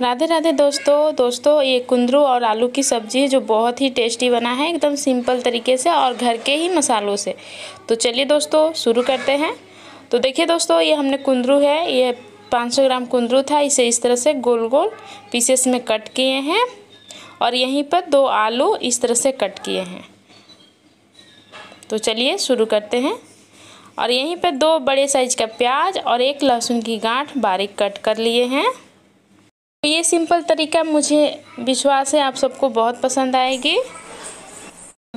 राधे राधे दोस्तों दोस्तों ये कुंदरू और आलू की सब्ज़ी है जो बहुत ही टेस्टी बना है एकदम सिंपल तरीके से और घर के ही मसालों से तो चलिए दोस्तों शुरू करते हैं तो देखिए दोस्तों ये हमने कुंदरू है ये 500 ग्राम कुंदरू था इसे इस तरह से गोल गोल पीसेस में कट किए हैं और यहीं पर दो आलू इस तरह से कट किए हैं तो चलिए शुरू करते हैं और यहीं पर दो बड़े साइज का प्याज और एक लहसुन की गांठ बारीक कट कर लिए हैं तो ये सिंपल तरीका मुझे विश्वास है आप सबको बहुत पसंद आएगी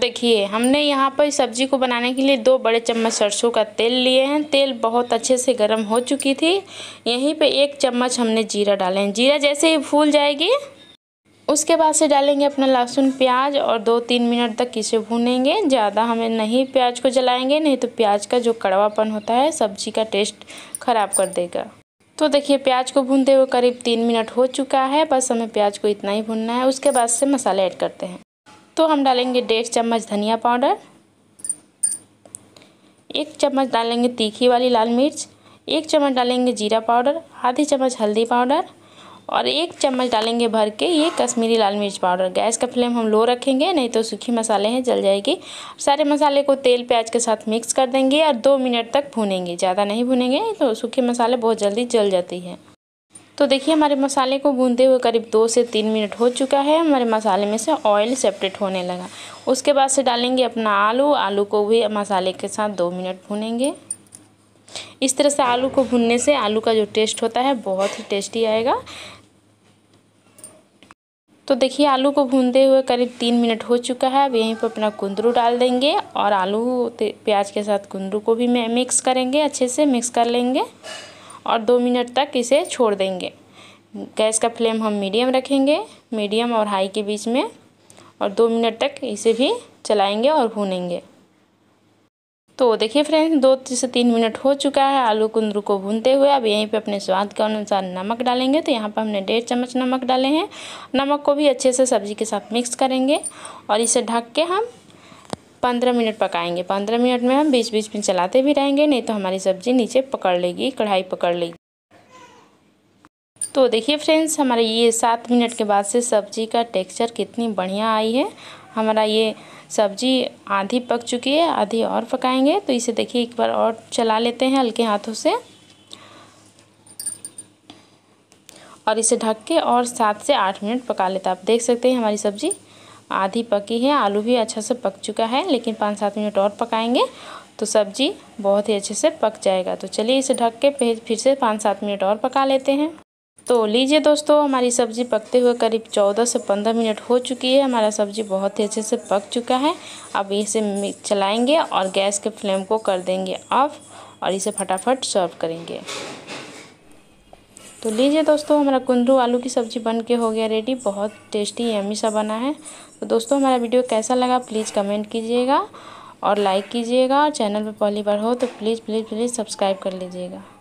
देखिए हमने यहाँ पर सब्जी को बनाने के लिए दो बड़े चम्मच सरसों का तेल लिए हैं तेल बहुत अच्छे से गर्म हो चुकी थी यहीं पे एक चम्मच हमने जीरा डाले हैं जीरा जैसे ही फूल जाएगी उसके बाद से डालेंगे अपना लहसुन प्याज और दो तीन मिनट तक इसे भूनेंगे ज़्यादा हमें नहीं प्याज को जलाएंगे नहीं तो प्याज का जो कड़वापन होता है सब्जी का टेस्ट ख़राब कर देगा तो देखिए प्याज को भूनते हुए करीब तीन मिनट हो चुका है बस हमें प्याज को इतना ही भूनना है उसके बाद से मसाले ऐड करते हैं तो हम डालेंगे डेढ़ चम्मच धनिया पाउडर एक चम्मच डालेंगे तीखी वाली लाल मिर्च एक चम्मच डालेंगे जीरा पाउडर आधी चम्मच हल्दी पाउडर और एक चम्मच डालेंगे भर के ये कश्मीरी लाल मिर्च पाउडर गैस का फ्लेम हम लो रखेंगे नहीं तो सूखी मसाले हैं जल जाएगी सारे मसाले को तेल प्याज के साथ मिक्स कर देंगे और दो मिनट तक भूनेंगे ज़्यादा नहीं भूनेंगे तो सूखे मसाले बहुत जल्दी जल जाती है तो देखिए हमारे मसाले को भूनते हुए करीब दो से तीन मिनट हो चुका है हमारे मसाले में से ऑयल सेपरेट होने लगा उसके बाद से डालेंगे अपना आलू आलू को भी मसाले के साथ दो मिनट भूनेंगे इस तरह से आलू को भूनने से आलू का जो टेस्ट होता है बहुत ही टेस्टी आएगा तो देखिए आलू को भूनते हुए करीब तीन मिनट हो चुका है अब यहीं पर अपना कुंदरू डाल देंगे और आलू प्याज के साथ कुंदरू को भी मिक्स करेंगे अच्छे से मिक्स कर लेंगे और दो मिनट तक इसे छोड़ देंगे गैस का फ्लेम हम मीडियम रखेंगे मीडियम और हाई के बीच में और दो मिनट तक इसे भी चलाएंगे और भूनेंगे तो देखिए फ्रेंड्स दो से तीन मिनट हो चुका है आलू कुंदरू को भूनते हुए अब यहीं पे अपने स्वाद के अनुसार नमक डालेंगे तो यहाँ पर हमने डेढ़ चम्मच नमक डाले हैं नमक को भी अच्छे से सब्ज़ी के साथ मिक्स करेंगे और इसे ढक के हम पंद्रह मिनट पकाएंगे पंद्रह मिनट में हम बीच बीच में चलाते भी रहेंगे नहीं तो हमारी सब्ज़ी नीचे पकड़ लेगी कढ़ाई पकड़ लेगी तो देखिए फ्रेंड्स हमारा ये सात मिनट के बाद से सब्ज़ी का टेक्सचर कितनी बढ़िया आई है हमारा ये सब्ज़ी आधी पक चुकी है आधी और पकाएंगे तो इसे देखिए एक बार और चला लेते हैं हल्के हाथों से और इसे ढक के और सात से आठ मिनट पका लेते हैं आप देख सकते हैं हमारी सब्ज़ी आधी पकी है आलू भी अच्छा से पक चुका है लेकिन पाँच सात मिनट और पकाएंगे तो सब्ज़ी बहुत ही अच्छे से पक जाएगा तो चलिए इसे ढक के फिर फिर से पाँच सात मिनट और पका लेते हैं तो लीजिए दोस्तों हमारी सब्ज़ी पकते हुए करीब 14 से 15 मिनट हो चुकी है हमारा सब्ज़ी बहुत ही अच्छे से पक चुका है अब इसे चलाएंगे और गैस के फ्लेम को कर देंगे ऑफ और इसे फटाफट सर्व करेंगे तो लीजिए दोस्तों हमारा कुंदरू आलू की सब्ज़ी बन के हो गया रेडी बहुत टेस्टी यमी सा बना है तो दोस्तों हमारा वीडियो कैसा लगा प्लीज़ कमेंट कीजिएगा और लाइक कीजिएगा और चैनल पर पहली बार हो तो प्लीज़ प्लीज़ प्लीज़ सब्सक्राइब कर लीजिएगा